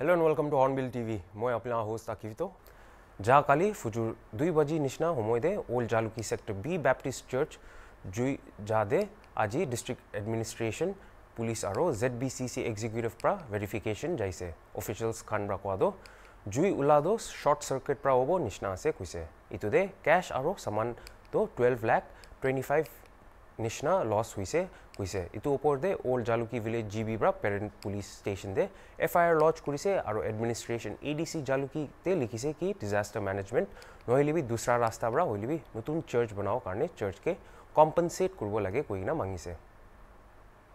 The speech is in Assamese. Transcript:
hello' and welcome to Hornbill TV মই আপোনাৰ হোষ্ট আকিফিত যা কালি ফুজুৰ দুই বাজি নিচিনা সময়তে old Jalukie sector B Baptist church জুই যাদে আজি ডিষ্ট্ৰিক্ট এডমিনিষ্ট্ৰেশ্যন পুলিচ আৰু Z B C C executive পৰা ভেৰিফিকেশ্যন যাইছে অফিচিয়েলছ খান পৰা কোৱা দো জুই ওলা দো শ্বৰ্ট চাৰ্কিট পৰা হ'ব নিচিনা আছে কৈছে ইটোতে কেছ আৰু চামানটো টুৱেল্ভ লেখ টুৱেণ্টি ফাইভ নিচিনা লছ হৈছে হৈছে এইটো ওপৰত দে অল্ড জালুকি ভিলেজ জি বিৰ পৰা পেৰেণ্ট পুলিচ ষ্টেচন দে এফ আই আৰ লঞ্চ কৰিছে আৰু এডমিনিষ্ট্ৰেশ্যন এ ডি চি জালুকিতে লিখিছে কি ডিজাষ্টাৰ মেনেজমেণ্ট নহ'লেবি দোচৰা ৰাস্তাৰ পৰা হ'লেবি নতুন চাৰ্চ বনাব কাৰণে চাৰ্চকে কম্পেনচেট কৰিব লাগে কৈ কিনে মাগিছে